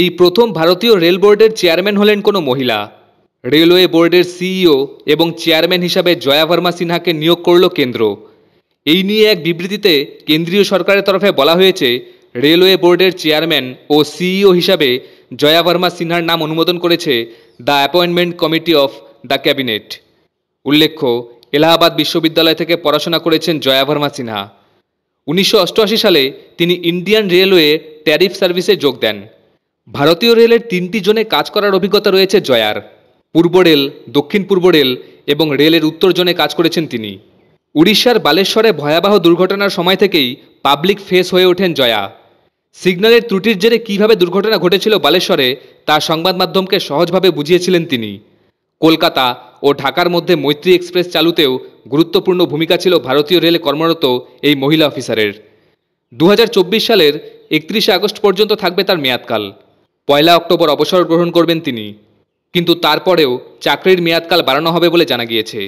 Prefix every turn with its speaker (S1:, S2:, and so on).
S1: এই প্রথম ভারতীয় রেল বোর্ডের চেয়ারম্যান হলেন কোনো মহিলা রেলওয়ে বোর্ডের সিইও এবং চেয়ারম্যান হিসাবে জয়া ভার্মা সিনহাকে নিয়োগ করল কেন্দ্র এই নিয়ে এক বিবৃতিতে কেন্দ্রীয় সরকারের তরফে বলা হয়েছে রেলওয়ে বোর্ডের চেয়ারম্যান ও সিইও হিসাবে জয়া ভার্মা সিনহার নাম অনুমোদন করেছে the appointment committee of the cabinet উল্লেখ্য এলাহাবাদ বিশ্ববিদ্যালয় থেকে পড়াশোনা করেছেন জয়া ভার্মা সিনহা উনিশশো সালে তিনি ইন্ডিয়ান রেলওয়ে ট্যারিফ সার্ভিসে যোগ দেন ভারতীয় রেলের তিনটি জোনে কাজ করার অভিজ্ঞতা রয়েছে জয়ার পূর্ব রেল দক্ষিণ পূর্ব রেল এবং রেলের উত্তর জোনে কাজ করেছেন তিনি উড়িষ্যার বালেশ্বরে ভয়াবহ দুর্ঘটনার সময় থেকেই পাবলিক ফেস হয়ে ওঠেন জয়া সিগন্যালের ত্রুটির জেরে কীভাবে দুর্ঘটনা ঘটেছিল বালেশ্বরে তা সংবাদ মাধ্যমকে সহজভাবে বুঝিয়েছিলেন তিনি কলকাতা ও ঢাকার মধ্যে মৈত্রী এক্সপ্রেস চালুতেও গুরুত্বপূর্ণ ভূমিকা ছিল ভারতীয় রেলে কর্মরত এই মহিলা অফিসারের দু সালের একত্রিশে আগস্ট পর্যন্ত থাকবে তার মেয়াদকাল পয়লা অক্টোবর অবসর গ্রহণ করবেন তিনি কিন্তু তারপরেও চাকরির মেয়াদকাল বাড়ানো হবে বলে জানা গিয়েছে